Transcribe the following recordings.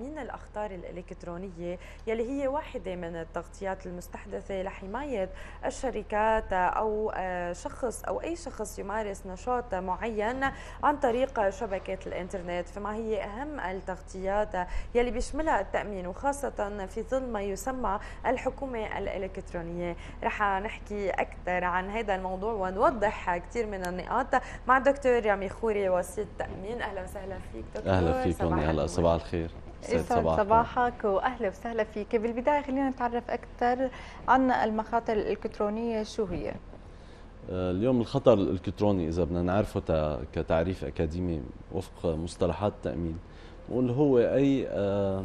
من الأخطار الإلكترونية يلي هي واحدة من التغطيات المستحدثة لحماية الشركات أو آه، شخص أو أي شخص يمارس نشاط معين عن طريق شبكة الإنترنت فما هي أهم التغطيات يلي بيشملها التأمين وخاصة في ظل ما يسمى الحكومة الإلكترونية رح نحكي أكثر عن هذا الموضوع ونوضح كثير من النقاط مع دكتور رامي خوري وسيط تأمين أهلا وسهلا فيك دكتور أهلا فيك هلا صباح الخير يسعد صباحك واهلا وسهلا فيك بالبدايه خلينا نتعرف اكثر عن المخاطر الالكترونيه شو هي آه، اليوم الخطر الالكتروني اذا بدنا نعرفه كتعريف اكاديمي وفق مصطلحات التامين بقول هو اي آه،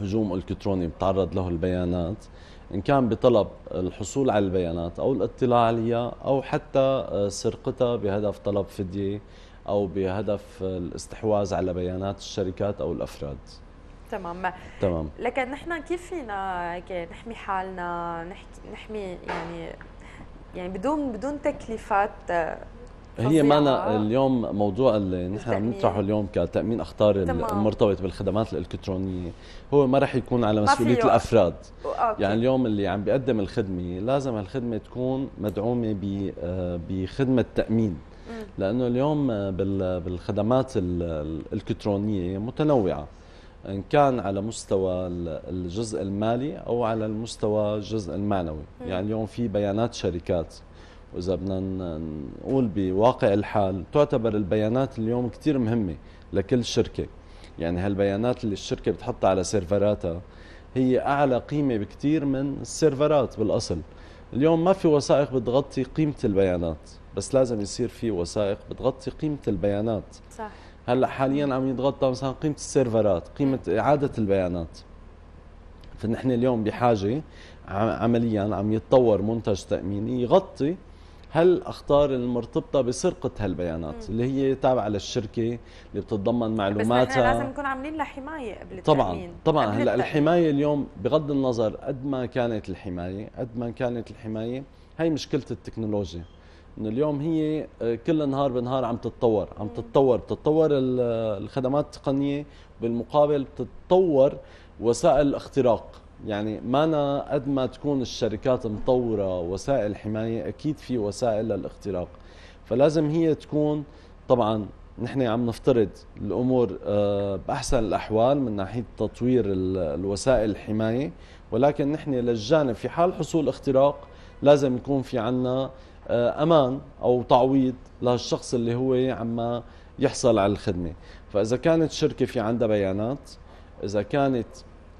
هجوم الكتروني بتعرض له البيانات ان كان بطلب الحصول على البيانات او الاطلاع عليها او حتى آه، سرقتها بهدف طلب فديه او بهدف الاستحواذ على بيانات الشركات او الافراد تمام تمام لكن نحن كيف فينا هيك نحمي حالنا نحكي نحمي يعني يعني بدون بدون تكليفات آه، هي معنا اليوم موضوع اللي نحن عم نطرحه اليوم كتامين اخطار المرتبط بالخدمات الالكترونيه هو ما راح يكون على مسؤوليه الافراد أوكي. يعني اليوم اللي عم بيقدم الخدمه لازم هالخدمه تكون مدعومه آه، بخدمه تامين لانه اليوم بالخدمات الالكترونيه متنوعه ان كان على مستوى الجزء المالي او على المستوى الجزء المعنوي يعني اليوم في بيانات شركات واذا بدنا نقول بواقع الحال تعتبر البيانات اليوم كثير مهمه لكل شركه يعني هالبيانات اللي الشركه بتحطها على سيرفراتها هي اعلى قيمه بكثير من السيرفرات بالاصل اليوم ما في وثائق بتغطي قيمه البيانات بس لازم يصير في وثائق بتغطي قيمه البيانات صح هلا حاليا عم يتغطى مثلا قيمه السيرفرات قيمه اعاده البيانات فنحن اليوم بحاجه عمليا عم يتطور منتج تاميني يغطي هالاخطار المرتبطه بسرقه هالبيانات اللي هي تابعه للشركه اللي بتتضمن معلوماتها بس لازم نكون عاملين لها حمايه قبل طبعا طبعا هلا الحمايه اليوم بغض النظر قد ما كانت الحمايه قد ما كانت الحمايه هي مشكله التكنولوجيا اليوم هي آه، كل نهار بنهار عم تتطور عم تتطور بتتطور آه، الخدمات التقنيه بالمقابل بتتطور وسائل الاختراق يعني ما أنا قد ما تكون الشركات مطورة وسائل حماية أكيد في وسائل للاختراق فلازم هي تكون طبعا نحن عم نفترض الأمور آه، بأحسن الأحوال من ناحية تطوير الوسائل الحماية ولكن نحن للجانب في حال حصول اختراق لازم يكون في عنا آه، امان او تعويض للشخص اللي هو عم يحصل على الخدمه فاذا كانت شركه في عندها بيانات اذا كانت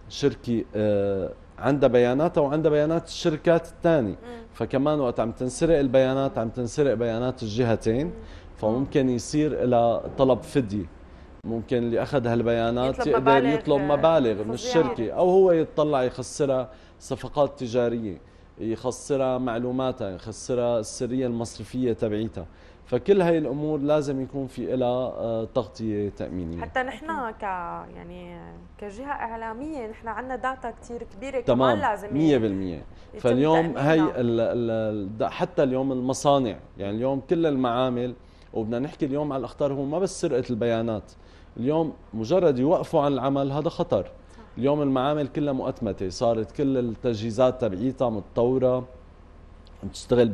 شركه آه، عندها بياناتها وعندها بيانات الشركات الثانيه فكمان وقت عم تنسرق البيانات عم تنسرق بيانات الجهتين فممكن يصير إلى طلب فديه ممكن اللي اخذ هالبيانات يطلب يقدر مبالغ يطلب آه، مبالغ من الشركه او هو يتطلع يخسرها صفقات تجاريه يخسرها معلوماتها يخسرها السريه المصرفيه تبعيتها فكل هاي الامور لازم يكون في لها آه، تغطيه تامينيه حتى نحن ك يعني كجهه اعلاميه نحن عندنا داتا كثير كبيره تمام كمان لازم 100% فاليوم هي ال ال حتى اليوم المصانع يعني اليوم كل المعامل وبدنا نحكي اليوم على الاخطار هو ما بس سرقه البيانات اليوم مجرد يوقفوا عن العمل هذا خطر اليوم المعامل كلها مؤتمته صارت كل التجهيزات تبعيتها متطوره تشتغل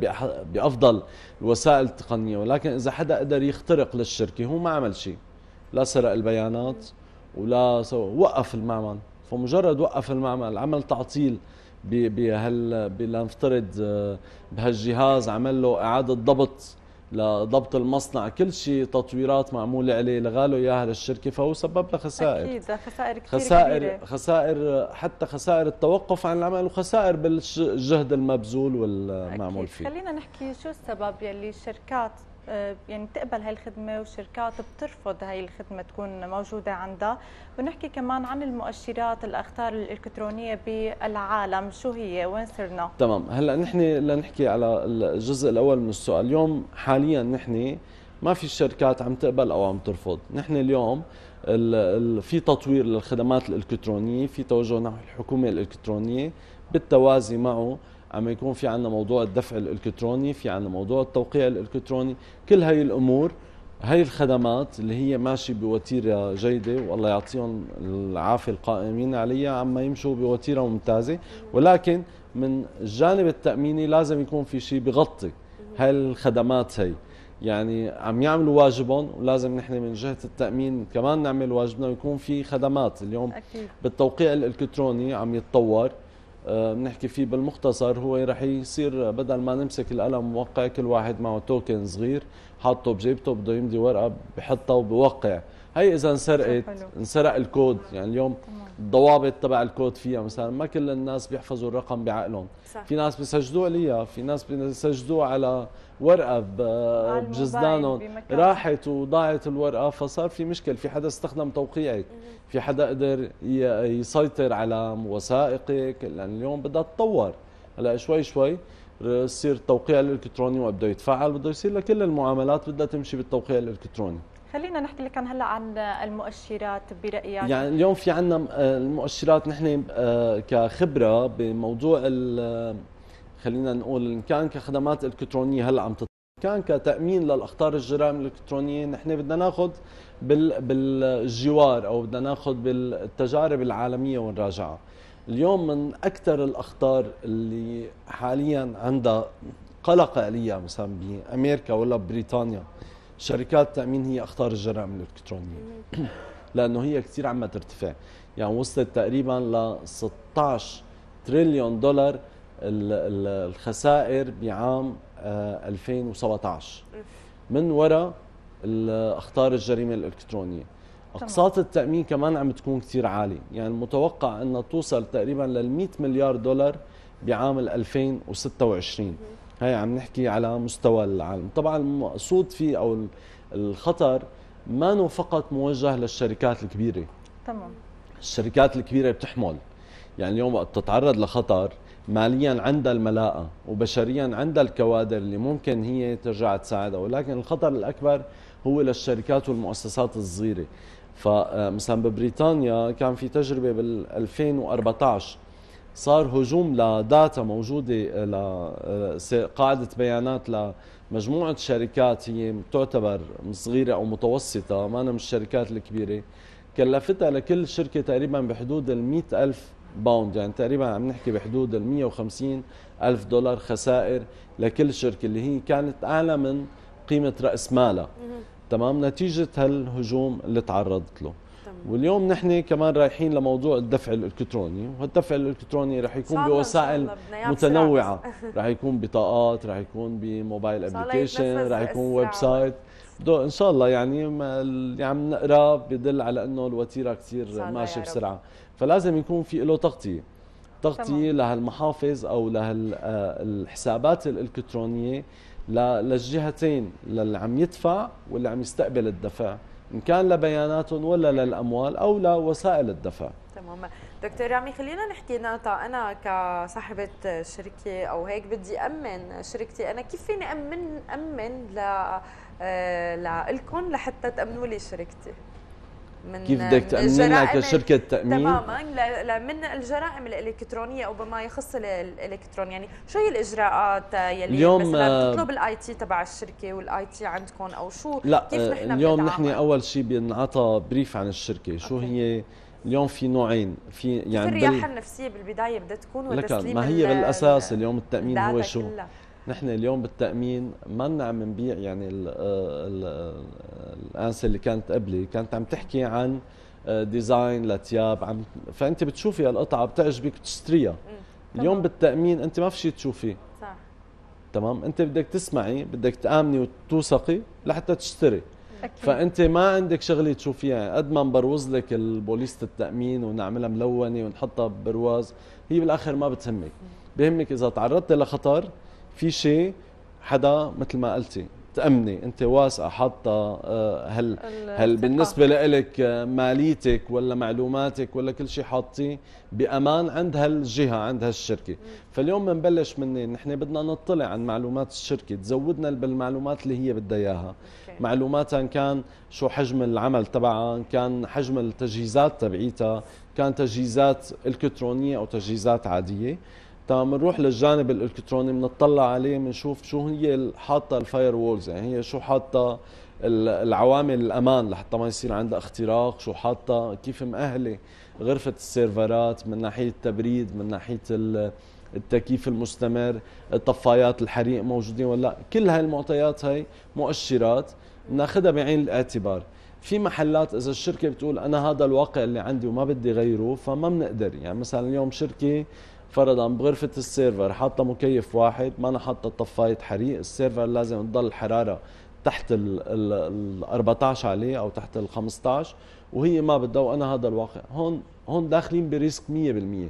بافضل الوسائل التقنيه ولكن اذا حدا قدر يخترق للشركه هو ما عمل شيء لا سرق البيانات ولا وقف المعمل فمجرد وقف المعمل عمل تعطيل بهال لنفترض آه، بهالجهاز عمل له اعاده ضبط لضبط المصنع كل شيء تطويرات معمولة عليه لغاله إياها للشركة فهو سبب له خسائر أكيد خسائر كثير خسائر, كبيرة. خسائر حتى خسائر التوقف عن العمل وخسائر بالجهد المبذول والمعمول أكيد. فيه خلينا نحكي شو السبب يلي الشركات آه، يعني بتقبل هاي الخدمه وشركات بترفض هاي الخدمه تكون موجوده عندها ونحكي كمان عن المؤشرات الاخطار الالكترونيه بالعالم شو هي وين صرنا تمام هلا نحن لنحكي على الجزء الاول من السؤال اليوم حاليا نحن ما في شركات عم تقبل او عم ترفض نحن اليوم في تطوير للخدمات الالكترونيه في توجه نحو الحكومه الالكترونيه بالتوازي معه عم يكون في عندنا موضوع الدفع الالكتروني في عندنا موضوع التوقيع الالكتروني كل هاي الامور هاي الخدمات اللي هي ماشي بوتيرة جيدة والله يعطيهم العافية القائمين عليها عم يمشوا بوتيرة ممتازة ولكن من الجانب التأميني لازم يكون في شيء بغطي هاي الخدمات هي يعني عم يعملوا واجبهم ولازم نحن من جهه التامين كمان نعمل واجبنا ويكون في خدمات اليوم أكيد. بالتوقيع الالكتروني عم يتطور آه، بنحكي فيه بالمختصر هو رح يصير بدل ما نمسك القلم ووقع كل واحد معه توكن صغير حاطه بجيبته بده يمضي ورقه بحطها وبوقع هي اذا انسرقت انسرق الكود يعني اليوم الضوابط تبع الكود فيها مثلا ما كل الناس بيحفظوا الرقم بعقلهم صح. في ناس بيسجلوه ليا في ناس بيسجلوه على ورقه بجزدانهم راحت وضاعت الورقه فصار في مشكل في حدا استخدم توقيعك في حدا قدر يسيطر على وثائقك لان اليوم بدها تتطور هلا شوي شوي يصير التوقيع الالكتروني وبده يتفعل بده يصير لكل المعاملات بدها تمشي بالتوقيع الالكتروني خلينا نحكي لك عن هلا عن المؤشرات برايك يعني اليوم في عندنا آه، المؤشرات نحن آه، كخبره بموضوع آه، خلينا نقول ان كان كخدمات الكترونيه هلا عم تطلع كان كتامين للاخطار الجرائم الالكترونيه نحن بدنا ناخذ بال بالجوار او بدنا ناخذ بالتجارب العالميه ونراجعها اليوم من اكثر الاخطار اللي حاليا عندها قلق آلية مثلا بامريكا ولا بريطانيا شركات التامين هي اخطار الجرائم الالكترونيه لانه هي كثير عم ترتفع يعني وصلت تقريبا ل 16 تريليون دولار الخسائر بعام 2017 آه، من وراء اخطار الجريمه الالكترونيه اقساط التامين كمان عم تكون كثير عاليه يعني المتوقع انها توصل تقريبا لل 100 مليار دولار بعام 2026 هي عم نحكي على مستوى العالم طبعا المقصود فيه او الخطر ما فقط موجه للشركات الكبيره تمام الشركات الكبيره بتحمل يعني اليوم وقت تتعرض لخطر ماليا عندها الملاءه وبشريا عندها الكوادر اللي ممكن هي ترجع تساعدها ولكن الخطر الاكبر هو للشركات والمؤسسات الصغيره فمثلا ببريطانيا كان في تجربه بال 2014 صار هجوم لداتا موجودة آه، لقاعدة آه، بيانات لمجموعة شركات هي تعتبر صغيرة أو متوسطة ما أنا مش الشركات الكبيرة كلفتها لكل شركة تقريبا بحدود ال ألف باوند يعني تقريبا عم نحكي بحدود ال وخمسين ألف دولار خسائر لكل شركة اللي هي كانت أعلى من قيمة رأس مالها تمام نتيجة هالهجوم اللي تعرضت له واليوم نحن كمان رايحين لموضوع الدفع الالكتروني وهالدفع الالكتروني رح يكون بوسائل متنوعه رح يكون بطاقات رح يكون بموبايل ابلكيشن رح يكون ويب سايت دو ان شاء الله يعني ما اللي يعني عم نقرا بدل على انه الوتيره كثير ماشيه بسرعه فلازم يكون في له تغطيه تغطيه لهالمحافظ او لهالحسابات آه، الالكترونيه للجهتين للي عم يدفع واللي عم يستقبل الدفع إن كان لبياناتهم ولا للأموال أو لوسائل الدفع تمام دكتور رامي خلينا نحكي نقطة أنا كصاحبة شركة أو هيك بدي أمن شركتي أنا كيف فيني أمن أمن ل آه، لكم لحتى تأمنوا لي شركتي من كيف بدك تامن لك شركه تامين تماما من الجرائم الالكترونيه او بما يخص الالكترون يعني شو هي الاجراءات يلي اليوم مثلا آه، بتطلب الاي تي تبع الشركه والاي تي عندكم او شو لا كيف نحن آه، اليوم نحن اول شيء بنعطى بريف عن الشركه شو أوكي. هي اليوم في نوعين في يعني في الرياحه بال... النفسيه بالبدايه بدها تكون ولا تسليم ما هي بالاساس اليوم التامين هو شو كلها. نحن اليوم بالتامين ما عم نبيع يعني ال آه، ال الانسه اللي كانت قبلي كانت عم تحكي عن ديزاين آه، لتياب عم فانت بتشوفي هالقطعه بتعجبك بتشتريها اليوم بالتامين انت ما في شيء تشوفيه صح تمام انت بدك تسمعي بدك تامني وتوثقي لحتى تشتري أكيد. فانت ما عندك شغله تشوفيها يعني قد ما نبروز لك البوليسة التامين ونعملها ملونه ونحطها ببرواز هي بالاخر ما بتهمك بهمك اذا تعرضت لخطر في شيء حدا مثل ما قلتي تامني انت واسعه حاطه آه، هل هل بالنسبه لك آه، ماليتك ولا معلوماتك ولا كل شيء حاطيه بامان عند هالجهه عند هالشركه فاليوم بنبلش منين نحن بدنا نطلع عن معلومات الشركه تزودنا بالمعلومات اللي هي بدها اياها معلوماتها ان كان شو حجم العمل تبعها كان حجم التجهيزات تبعيتها كان تجهيزات الكترونيه او تجهيزات عاديه تمام بنروح للجانب الالكتروني بنطلع عليه بنشوف شو هي حاطه الفاير وولز يعني هي شو حاطه العوامل الامان لحتى ما يصير عندها اختراق شو حاطه كيف مأهله غرفه السيرفرات من ناحيه التبريد من ناحيه التكييف المستمر طفايات الحريق موجودين ولا لا كل هاي المعطيات هاي مؤشرات بناخذها بعين الاعتبار في محلات اذا الشركه بتقول انا هذا الواقع اللي عندي وما بدي غيره فما بنقدر يعني مثلا اليوم شركه فرضا بغرفة السيرفر حاطة مكيف واحد ما أنا حاطة طفاية حريق السيرفر لازم تضل الحرارة تحت ال 14 عليه أو تحت ال 15 وهي ما بدها وأنا هذا الواقع هون هون داخلين بريسك 100% يعني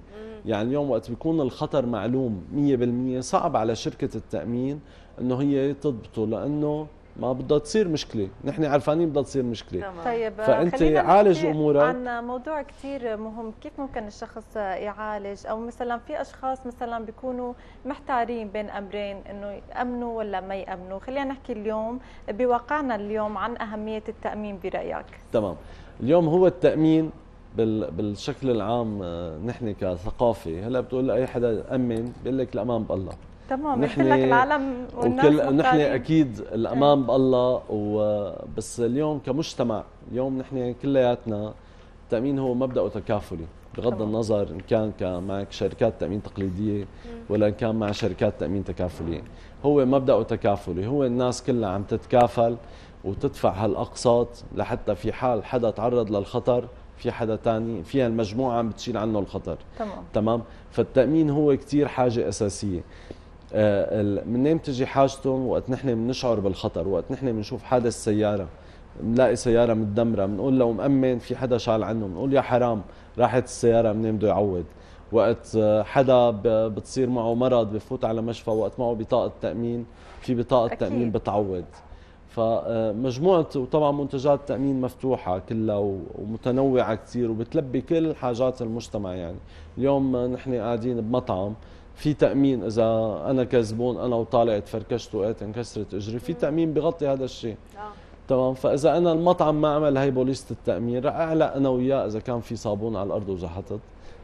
اليوم وقت بيكون الخطر معلوم 100% صعب على شركة التأمين انه هي تضبطه لانه ما بدها تصير مشكله نحن عرفانين بدها تصير مشكله تمام. طيب فانت عالج امورك عن موضوع كثير مهم كيف ممكن الشخص يعالج او مثلا في اشخاص مثلا بيكونوا محتارين بين امرين انه يامنوا ولا ما يامنوا خلينا نحكي اليوم بواقعنا اليوم عن اهميه التامين برايك تمام اليوم هو التامين بالشكل العام آه، نحن كثقافه هلا بتقول لاي حدا امن بيقول لك الامان بالله تمام نحن لك العالم وكل نحن اكيد الامان بالله وبس اليوم كمجتمع اليوم نحن كلياتنا التامين هو مبداه تكافلي بغض النظر ان كان, معك شركات تامين تقليديه ولا ان كان مع شركات تامين تكافليه هو مبداه تكافلي هو الناس كلها عم تتكافل وتدفع هالاقساط لحتى في حال حدا تعرض للخطر في حدا تاني في المجموعة عم بتشيل عنه الخطر تمام تمام فالتأمين هو كثير حاجة أساسية آه، منين تجي حاجتهم وقت نحن بنشعر بالخطر وقت نحن بنشوف حادث سياره بنلاقي سياره متدمره بنقول لو مأمن في حدا شال عنه بنقول يا حرام راحت السياره منين بده يعوض وقت آه، حدا بتصير معه مرض بفوت على مشفى وقت معه بطاقه تامين في بطاقه أكيد. تامين بتعوض فمجموعه آه، وطبعا منتجات التامين مفتوحه كلها ومتنوعه كثير وبتلبي كل حاجات المجتمع يعني اليوم نحن قاعدين بمطعم في تامين اذا انا كزبون انا وطالعت فركشت وقت انكسرت اجري في تامين بغطي هذا الشيء آه. تمام فاذا انا المطعم ما عمل هي بوليسه التامين رح اعلق انا وياه اذا كان في صابون على الارض وزحطت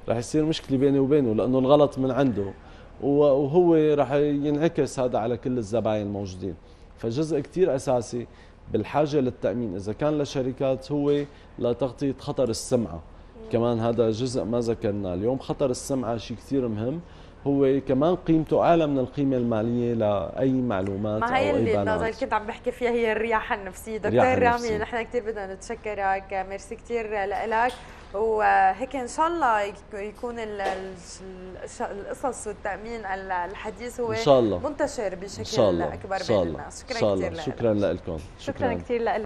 رح يصير مشكله بيني وبينه لانه الغلط من عنده وهو رح ينعكس هذا على كل الزباين الموجودين فجزء كثير اساسي بالحاجه للتامين اذا كان لشركات هو لتغطيه خطر السمعه كمان هذا جزء ما ذكرناه اليوم خطر السمعه شيء كثير مهم هو كمان قيمته اعلى من القيمه الماليه لاي معلومات ما هي اللي النقطه اللي كنت عم بحكي فيها هي الرياحه النفسيه دكتور رامي نحن كثير بدنا نتشكرك ميرسي كثير لك وهيك ان شاء الله يكون القصص والتامين الحديث هو إن شاء الله. منتشر بشكل إن شاء الله. اكبر إن شاء الله. بين الناس شكرا إن شاء الله. كثير شكرا لكم شكرا, شكرا كثير لك